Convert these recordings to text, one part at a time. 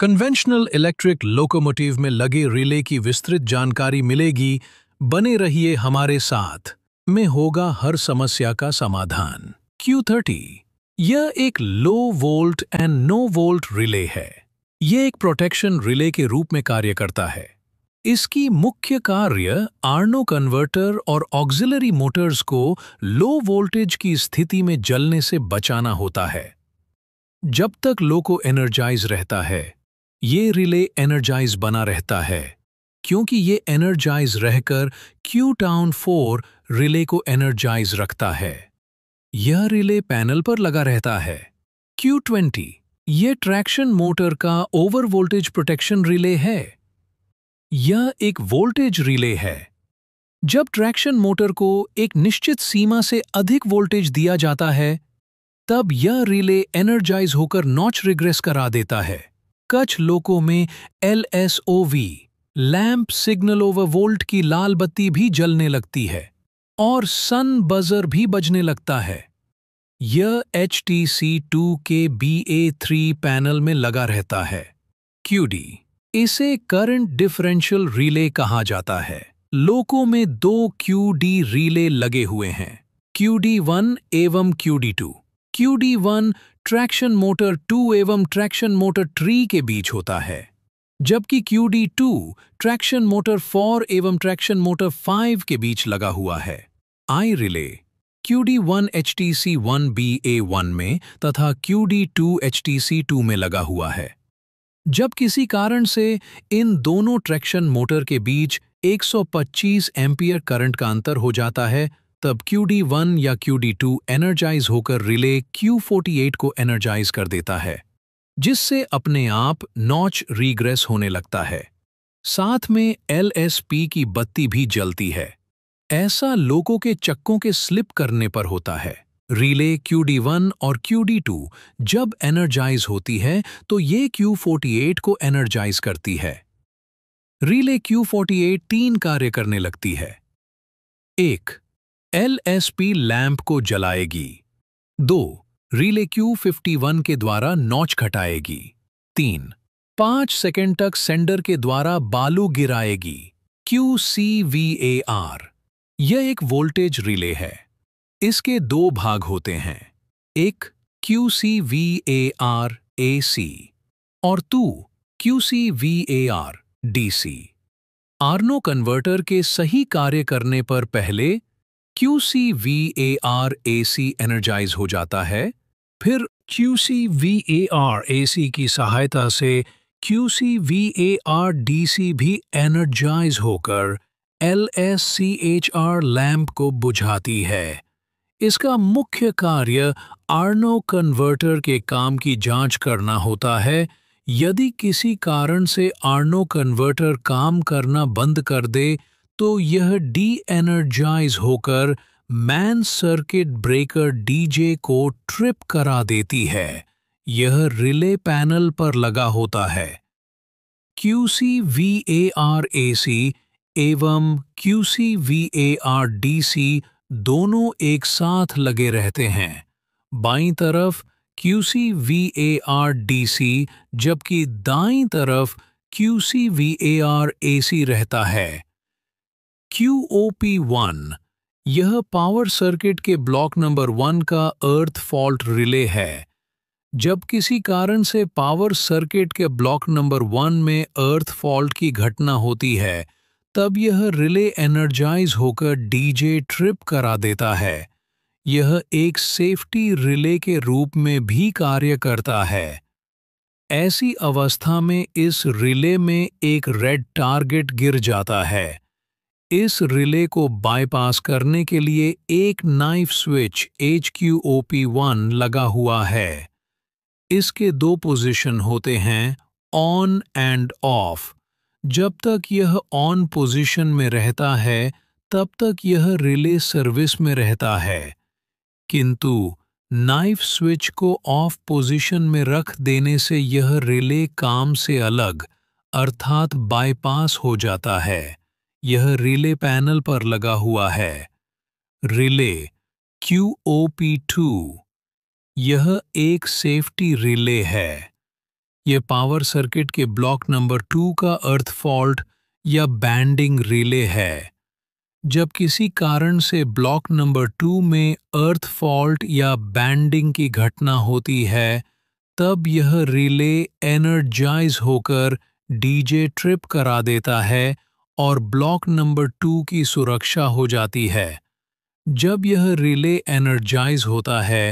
conventional electric locomotive में लगे relay की विस्तृत जानकारी मिलेगी बने रहिए हमारे साथ में होगा हर समस्या का समाधान Q30 यह एक low volt and no volt relay है यह एक प्रोटेक्शन रिले के रूप में कार्य करता है इसकी मुख्य कार्य आर्नो कन्वर्टर और ऑक्सिलरी मोटर्स को लो वोल्टेज की स्थिति में जलने से बचाना होता है जब तक लोको एनर्जाइज रहता है ये रिले एनर्जाइज बना रहता है क्योंकि ये एनर्जाइज रहकर क्यू टाउन फोर रिले को एनर्जाइज रखता है यह रिले पैनल पर लगा रहता है क्यू ट्वेंटी यह ट्रैक्शन मोटर का ओवर वोल्टेज प्रोटेक्शन रिले है यह एक वोल्टेज रिले है जब ट्रैक्शन मोटर को एक निश्चित सीमा से अधिक वोल्टेज दिया जाता है तब यह रिले एनर्जाइज होकर नॉच रिग्रेस करा देता है कच्छ लोकों में L S O V lamp signal over volt की लाल बत्ती भी जलने लगती है और सन बजर भी बजने लगता है यह एच टी सी टू के बी ए थ्री पैनल में लगा रहता है क्यूडी इसे करंट डिफरेंशियल रिले कहा जाता है लोको में दो क्यू डी रिले लगे हुए हैं क्यू डी वन एवं Q D two Q D one traction motor two एवं ट्रैक्शन मोटर थ्री के बीच होता है जबकि Q D two traction motor four एवं ट्रैक्शन मोटर फाइव के बीच लगा हुआ है आई relay Q D one H T C one B A one में तथा Q D two H T C two में लगा हुआ है जब किसी कारण से इन दोनों ट्रैक्शन मोटर के बीच 125 एम्पियर करंट का अंतर हो जाता है तब मतलब QD1 या QD2 एनर्जाइज होकर रिले Q48 को एनर्जाइज कर देता है जिससे अपने आप नॉच रीग्रेस होने लगता है साथ में LSP की बत्ती भी जलती है ऐसा लोगों के चक्कों के स्लिप करने पर होता है रिले QD1 और QD2 जब एनर्जाइज होती है तो ये Q48 को एनर्जाइज करती है रिले Q48 तीन कार्य करने लगती है एक एलएसपी लैंप को जलाएगी दो रिले क्यू 51 के द्वारा नॉच घटाएगी तीन पांच सेकेंड तक सेंडर के द्वारा बालू गिराएगी Q C V A R यह एक वोल्टेज रिले है इसके दो भाग होते हैं एक Q C V A R A C और two Q C V A R D C Arno converter के सही कार्य करने पर पहले Q C V A R A C energize हो जाता है फिर Q C V A R A C की सहायता से Q C V A R D C भी एनर्जाइज होकर L S C H R lamp को बुझाती है इसका मुख्य कार्य आर्नो कन्वर्टर के काम की जांच करना होता है यदि किसी कारण से आर्नो कन्वर्टर काम करना बंद कर दे तो यह डी एनर्जाइज होकर मैन सर्किट ब्रेकर डीजे को ट्रिप करा देती है यह रिले पैनल पर लगा होता है Q C V A R A C एवं V A R D C दोनों एक साथ लगे रहते हैं बाईं तरफ Q C V A R D C जबकि दाई तरफ Q C V A R A C रहता है QOP1 यह पावर सर्किट के ब्लॉक नंबर वन का अर्थ फॉल्ट रिले है जब किसी कारण से पावर सर्किट के ब्लॉक नंबर वन में अर्थ फॉल्ट की घटना होती है तब यह रिले एनर्जाइज होकर डीजे ट्रिप करा देता है यह एक सेफ्टी रिले के रूप में भी कार्य करता है ऐसी अवस्था में इस रिले में एक रेड टारगेट गिर जाता है इस रिले को बाईपास करने के लिए एक knife switch H Q O P one लगा हुआ है इसके दो पोजीशन होते हैं ऑन एंड ऑफ जब तक यह ऑन पोजीशन में रहता है तब तक यह रिले सर्विस में रहता है किंतु नाइफ स्विच को ऑफ पोजीशन में रख देने से यह रिले काम से अलग अर्थात बाईपास हो जाता है यह रिले पैनल पर लगा हुआ है relay Q O P two यह एक सेफ्टी रिले है यह पावर सर्किट के ब्लॉक नंबर टू का अर्थ फॉल्ट या बैंडिंग रिले है जब किसी कारण से ब्लॉक नंबर टू में अर्थ फॉल्ट या बैंडिंग की घटना होती है तब यह रिले एनर्जाइज होकर डीजे ट्रिप करा देता है और ब्लॉक नंबर टू की सुरक्षा हो जाती है जब यह रिले एनर्जाइज होता है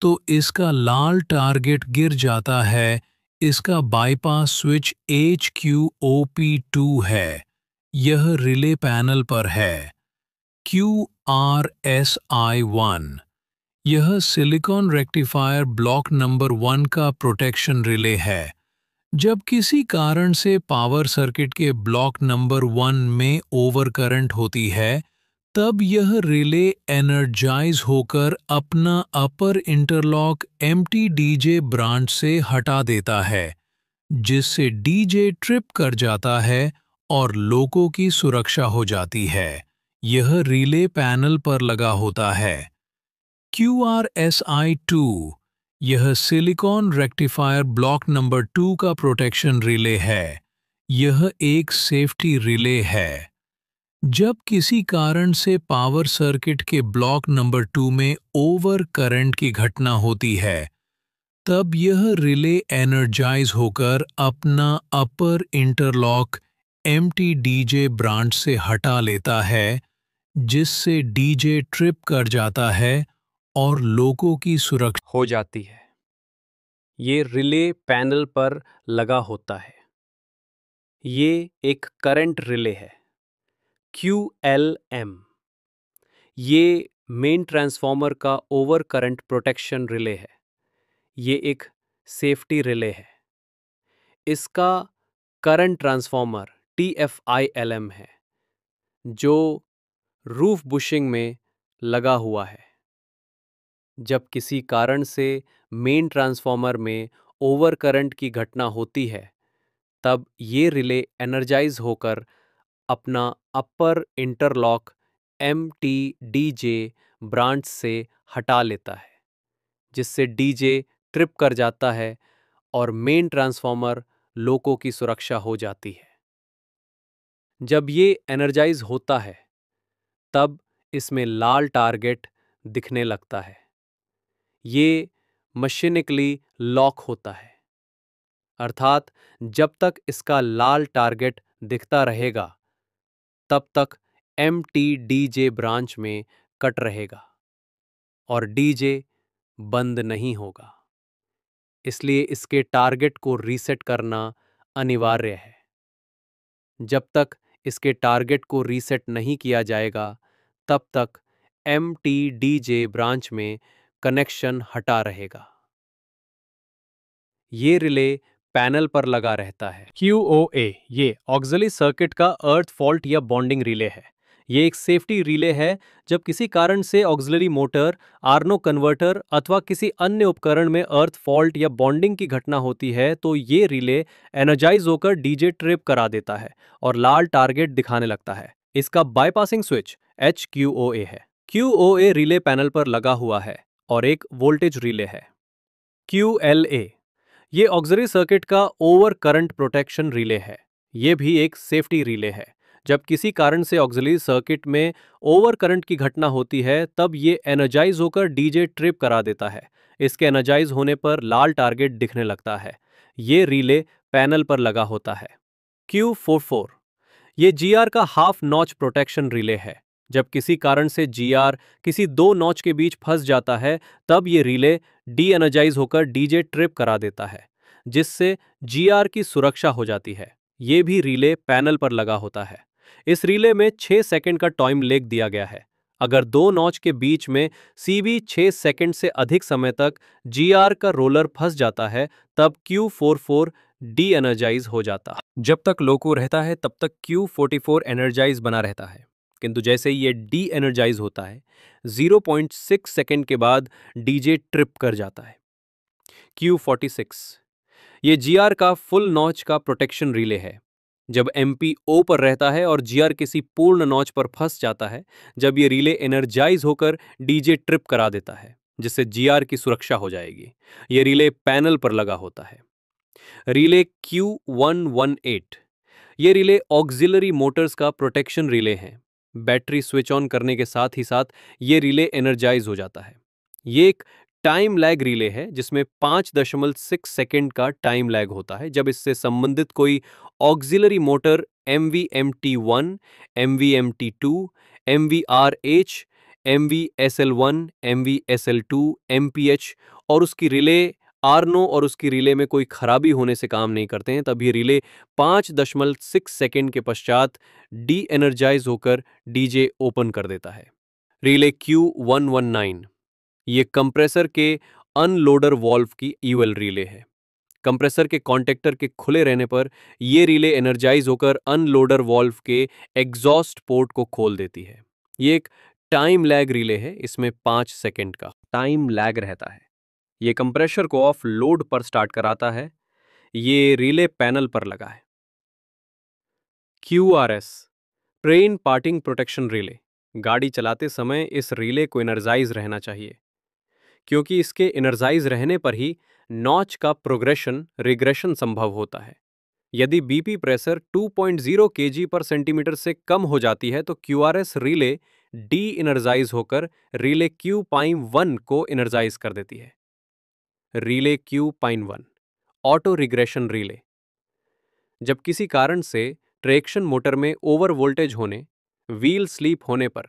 तो इसका लाल टारगेट गिर जाता है इसका bypass switch H Q O P two है यह रिले पैनल पर है Q R S I one यह silicon rectifier block number one का प्रोटेक्शन रिले है जब किसी कारण से पावर सर्किट के ब्लॉक नंबर वन में ओवर करंट होती है तब यह रिले एनर्जाइज होकर अपना upper interlock M DJ branch से हटा देता है जिससे डीजे ट्रिप कर जाता है और लोगों की सुरक्षा हो जाती है यह रिले पैनल पर लगा होता है Q R S I two यह silicon rectifier block number two का प्रोटेक्शन रिले है यह एक सेफ्टी रिले है जब किसी कारण से पावर सर्किट के ब्लॉक नंबर टू में ओवर करंट की घटना होती है तब यह रिले एनर्जाइज होकर अपना upper interlock M DJ branch से हटा लेता है जिससे डीजे ट्रिप कर जाता है और लोगों की सुरक्षा हो जाती है ये रिले पैनल पर लगा होता है ये एक करंट रिले है क्यू एल एम ये मेन ट्रांसफार्मर का ओवर करंट प्रोटेक्शन रिले है ये एक सेफ्टी रिले है इसका current transformer T F I L M है जो रूफ बुशिंग में लगा हुआ है जब किसी कारण से मेन ट्रांसफार्मर में ओवर करंट की घटना होती है तब ये रिले एनर्जाइज होकर अपना upper interlock M T D J branch से हटा लेता है जिससे डी जे ट्रिप कर जाता है और मेन ट्रांसफार्मर लोको की सुरक्षा हो जाती है जब ये एनर्जाइज होता है तब इसमें लाल टारगेट दिखने लगता है ये मशीनिकली लॉक होता है अर्थात जब तक इसका लाल टारगेट दिखता रहेगा तब तक एम ब्रांच में कट रहेगा और डीजे बंद नहीं होगा इसलिए इसके टारगेट को रीसेट करना अनिवार्य है जब तक इसके टारगेट को रीसेट नहीं किया जाएगा तब तक एम ब्रांच में कनेक्शन हटा रहेगा ये रिले पैनल पर लगा रहता है QoA ये ऑक्सिली सर्किट का अर्थ फॉल्ट या बॉन्डिंग रिले है ये एक सेफ्टी रिले है जब किसी कारण से ऑक्सिलरी मोटर आर्नो कन्वर्टर अथवा किसी अन्य उपकरण में अर्थ फॉल्ट या बॉन्डिंग की घटना होती है तो ये रिले एनर्जाइज होकर डीजे ट्रिप करा देता है और लाल टारगेट दिखाने लगता है इसका बाईपासिंग स्विच एच है क्यू रिले पैनल पर लगा हुआ है और एक वोल्टेज रिले है क्यू एल ए ये ऑक्जरी सर्किट का ओवर करंट प्रोटेक्शन रिले है ये भी एक सेफ्टी रिले है जब किसी कारण से ऑक्जरी सर्किट में ओवर करंट की घटना होती है तब ये एनर्जाइज होकर डीजे ट्रिप करा देता है इसके एनर्जाइज होने पर लाल टारगेट दिखने लगता है ये रिले पैनल पर लगा होता है क्यू फोर फोर ये जी का हाफ नॉच प्रोटेक्शन रिले है जब किसी कारण से जीआर किसी दो नॉच के बीच फंस जाता है तब ये रिले डी एनर्जाइज होकर डीजे ट्रिप करा देता है जिससे जीआर की सुरक्षा हो जाती है ये भी रिले पैनल पर लगा होता है इस रिले में 6 सेकंड का टाइम लेक दिया गया है अगर दो नॉच के बीच में सीबी 6 सेकंड से अधिक समय तक जीआर का रोलर फंस जाता है तब Q four four de energize हो जाता जब तक लोको रहता है तब तक क्यू फोर्टी फोर एनर्जाइज बना रहता है किंतु तो जैसे ही ये डी एनर्जाइज होता है 0.6 सेकेंड के बाद डीजे ट्रिप कर जाता है क्यू फोर्टी सिक्स ये जी का फुल नॉच का प्रोटेक्शन रिले है जब एम पी ओ पर रहता है और जी किसी पूर्ण नॉच पर फंस जाता है जब ये रिले एनर्जाइज होकर डीजे ट्रिप करा देता है जिससे जी की सुरक्षा हो जाएगी ये रिले पैनल पर लगा होता है relay Q one one eight ये रिले ऑक्सिलरी मोटर्स का प्रोटेक्शन रिले हैं बैटरी स्विच ऑन करने के साथ ही साथ ये रिले एनर्जाइज हो जाता है ये एक टाइम लैग रिले है जिसमें पाँच दशमलव सिक्स सेकेंड का टाइम लैग होता है जब इससे संबंधित कोई auxiliary motor M V M T one M V M T two M V R H M V S L one M V S L two M P H और उसकी relay आर्नो और उसकी रिले में कोई खराबी होने से काम नहीं करते हैं तब रिले पाँच दशमलव सिक्स सेकेंड के पश्चात डी एनर्जाइज होकर डीजे ओपन कर देता है relay Q one one nine ये कंप्रेसर के अनलोडर वॉल्व की ईवल रिले है कंप्रेसर के कॉन्टेक्टर के खुले रहने पर यह रिले एनर्जाइज होकर अनलोडर वॉल्व के एग्जॉस्ट पोर्ट को खोल देती है ये एक टाइम लैग रिले है इसमें पाँच सेकेंड का टाइम लैग रहता है ये कंप्रेशर को ऑफ लोड पर स्टार्ट कराता है ये रिले पैनल पर लगा है Q R S train parting protection relay गाड़ी चलाते समय इस रिले को इनर्जाइज रहना चाहिए क्योंकि इसके इनर्जाइज रहने पर ही नॉच का प्रोग्रेशन रिग्रेशन संभव होता है यदि BP pressure 2.0 point per centimetre से कम हो जाती है तो क्यूआरएस रिले डी इनर्जाइज होकर रिले क्यू पाइम वन को इनर्जाइज कर देती है रिले क्यू पाइन वन ऑटो रिग्रेशन रिले जब किसी कारण से ट्रैक्शन मोटर में ओवर वोल्टेज होने व्हील स्लीप होने पर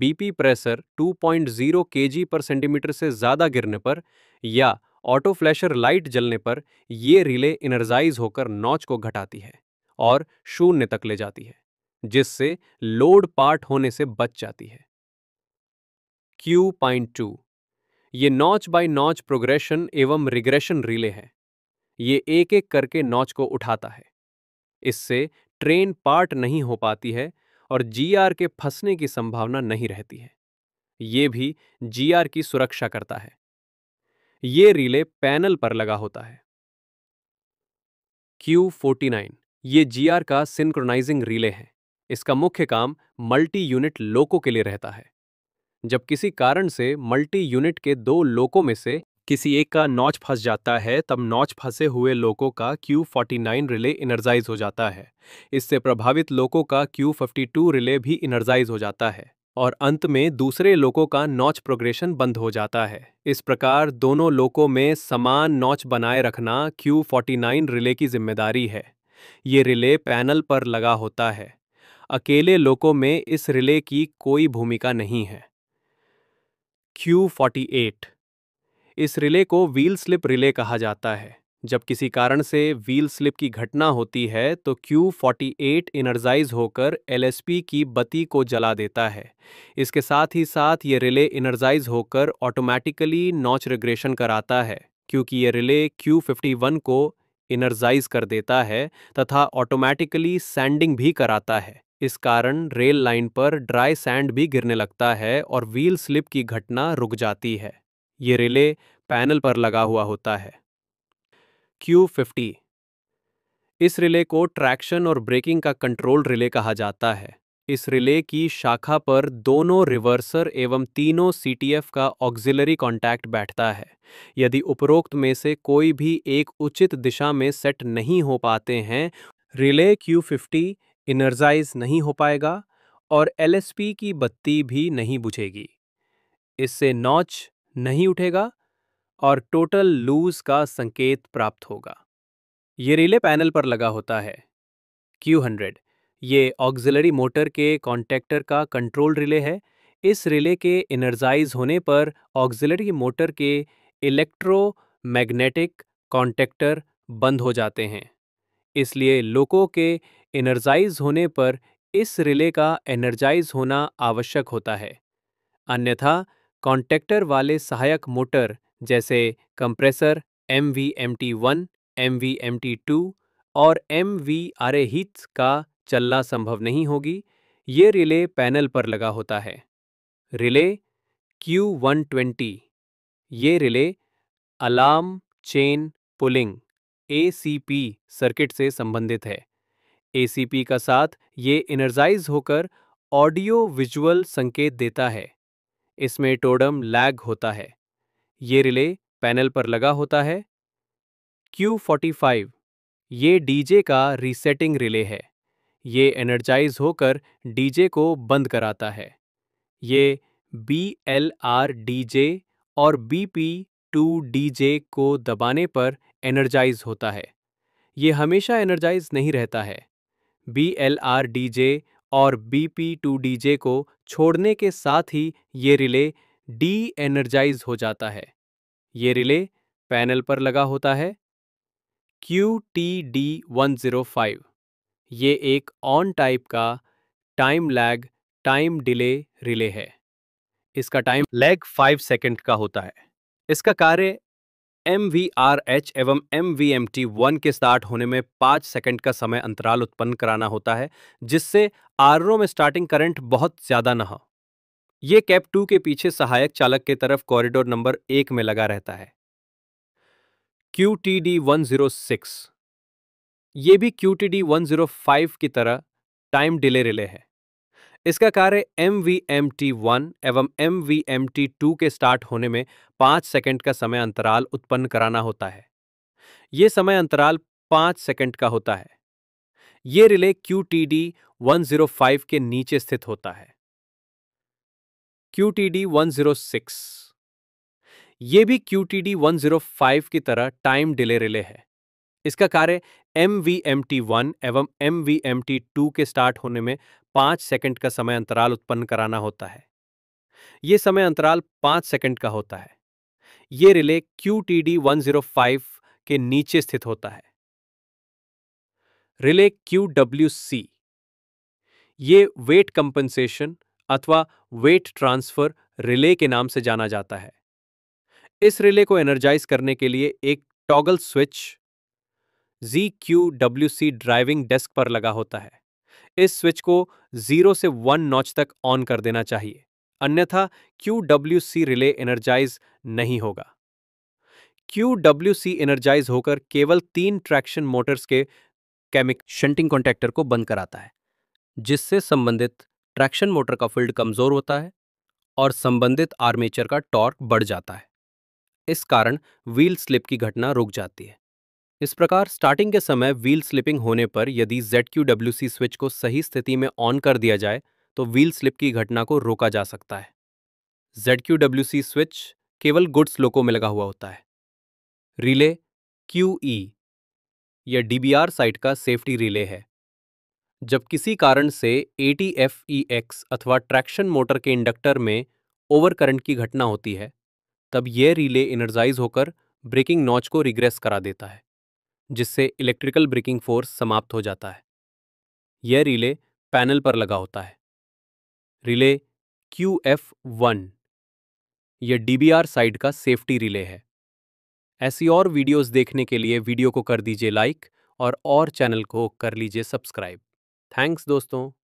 BP pressure 2.0 point per centimetre से ज़्यादा गिरने पर या ऑटो फ्लैशर लाइट जलने पर ये रिले इनर्जाइज होकर नॉच को घटाती है और शून्य तक ले जाती है जिससे लोड पार्ट होने से बच जाती है क्यू पॉइंट टू ये नॉच बाय नॉच प्रोग्रेशन एवं रिग्रेशन रिले है ये एक एक करके नॉच को उठाता है इससे ट्रेन पार्ट नहीं हो पाती है और जीआर के फंसने की संभावना नहीं रहती है ये भी जीआर की सुरक्षा करता है ये रिले पैनल पर लगा होता है क्यू फोर्टी नाइन ये जीआर का सिंक्रोनाइजिंग रिले है इसका मुख्य काम मल्टी यूनिट लोको के लिए रहता है जब किसी कारण से मल्टी यूनिट के दो लोकों में से किसी एक का नॉच फंस जाता है तब नॉच फंसे हुए लोकों का Q49 रिले इनर्जाइज हो जाता है इससे प्रभावित लोकों का Q52 रिले भी इनर्जाइज हो जाता है और अंत में दूसरे लोकों का नॉच प्रोग्रेशन बंद हो जाता है इस प्रकार दोनों लोकों में समान नॉच बनाए रखना Q49 रिले की जिम्मेदारी है ये रिले पैनल पर लगा होता है अकेले लोकों में इस रिले की कोई भूमिका नहीं है Q48 इस रिले को व्हील स्लिप रिले कहा जाता है जब किसी कारण से व्हील स्लिप की घटना होती है तो Q48 इनर्जाइज होकर LSP की बत्ती को जला देता है इसके साथ ही साथ ये रिले इनर्जाइज होकर ऑटोमेटिकली नॉच रिग्रेशन कराता है क्योंकि ये रिले Q51 को इनर्जाइज कर देता है तथा ऑटोमेटिकली सैंडिंग भी कराता है इस कारण रेल लाइन पर ड्राई सैंड भी गिरने लगता है और व्हील स्लिप की घटना रुक जाती है ये रिले पैनल पर लगा हुआ होता है क्यू फिफ्टी इस रिले को ट्रैक्शन और ब्रेकिंग का कंट्रोल रिले कहा जाता है इस रिले की शाखा पर दोनों रिवर्सर एवं तीनों सीटीएफ का ऑक्सिलरी कांटेक्ट बैठता है यदि उपरोक्त में से कोई भी एक उचित दिशा में सेट नहीं हो पाते हैं रिले Q50 इनर्जाइज नहीं हो पाएगा और एलएसपी की बत्ती भी नहीं बुझेगी इससे नॉच नहीं उठेगा और टोटल लूज का संकेत प्राप्त होगा ये रिले पैनल पर लगा होता है क्यू हंड्रेड ये ऑक्सिलरी मोटर के कॉन्टैक्टर का कंट्रोल रिले है इस रिले के इनर्जाइज होने पर ऑक्सिलरी मोटर के मैग्नेटिक कॉन्टेक्टर बंद हो जाते हैं इसलिए लोको के एनर्जाइज होने पर इस रिले का एनर्जाइज होना आवश्यक होता है अन्यथा कॉन्टैक्टर वाले सहायक मोटर जैसे compressor M V M T one M V M T two और एम वी आर हीट्स का चलना संभव नहीं होगी ये रिले पैनल पर लगा होता है रिले क्यू वन ट्वेंटी ये relay alarm chain pulling A circuit से संबंधित है एसीपी का साथ ये इनर्जाइज होकर ऑडियो विजुअल संकेत देता है इसमें टोडम लैग होता है ये रिले पैनल पर लगा होता है Q45 ये डीजे का रीसेटिंग रिले है ये एनर्जाइज होकर डीजे को बंद कराता है ये B L R D J और B P two D J को दबाने पर एनर्जाइज होता है ये हमेशा एनर्जाइज नहीं रहता है बी और बी को छोड़ने के साथ ही ये रिले डी एनर्जाइज हो जाता है ये रिले पैनल पर लगा होता है Q T D one zero five ये एक ऑन टाइप का time lag time delay relay है इसका टाइम लैग फाइव सेकंड का होता है इसका कार्य एच एवं एम टी वन के स्टार्ट होने में पाँच सेकंड का समय अंतराल उत्पन्न कराना होता है जिससे आर में स्टार्टिंग करंट बहुत ज़्यादा न हो ये कैप टू के पीछे सहायक चालक के तरफ कॉरिडोर नंबर एक में लगा रहता है Q T D one zero six ये भी Q T D one zero five की तरह टाइम डिले रिले है इसका कार्य M V M T one एवं M V M T two के स्टार्ट होने में पाँच सेकंड का समय अंतराल उत्पन्न कराना होता है ये समय अंतराल पाँच सेकंड का होता है ये relay Q T D one zero five के नीचे स्थित होता है Q T D one zero six ये भी Q T D one zero five की तरह टाइम डिले रिले है इसका कार्य M V M T one एवं M V M T two के स्टार्ट होने में पांच सेकंड का समय अंतराल उत्पन्न कराना होता है यह समय अंतराल पांच सेकंड का होता है यह relay Q T D one zero five के नीचे स्थित होता है रिले क्यू डब्ल्यू सी ये वेट कंपनसेशन अथवा वेट ट्रांसफर रिले के नाम से जाना जाता है इस रिले को एनर्जाइज करने के लिए एक toggle switch Z Q W C driving desk पर लगा होता है इस स्विच को जीरो से वन नॉच तक ऑन कर देना चाहिए अन्यथा QWC रिले एनर्जाइज नहीं होगा QWC एनर्जाइज होकर केवल तीन ट्रैक्शन मोटर्स के केमिक शंटिंग कॉन्टेक्टर को बंद कराता है जिससे संबंधित ट्रैक्शन मोटर का फील्ड कमजोर होता है और संबंधित आर्मेचर का टॉर्क बढ़ जाता है इस कारण व्हील स्लिप की घटना रुक जाती है इस प्रकार स्टार्टिंग के समय व्हील स्लिपिंग होने पर यदि ZQWC स्विच को सही स्थिति में ऑन कर दिया जाए तो व्हील स्लिप की घटना को रोका जा सकता है ZQWC स्विच केवल गुड्स लोको में लगा हुआ होता है रिले क्यू ई यह डीबीआर साइट का सेफ्टी रिले है जब किसी कारण से ATFEX अथवा ट्रैक्शन मोटर के इंडक्टर में ओवर करंट की घटना होती है तब यह रिले इनर्जाइज होकर ब्रेकिंग नॉच को रिग्रेस करा देता है जिससे इलेक्ट्रिकल ब्रेकिंग फोर्स समाप्त हो जाता है यह रिले पैनल पर लगा होता है रिले क्यू एफ वन यह डीबीआर साइड का सेफ्टी रिले है ऐसी और वीडियोस देखने के लिए वीडियो को कर दीजिए लाइक और और चैनल को कर लीजिए सब्सक्राइब थैंक्स दोस्तों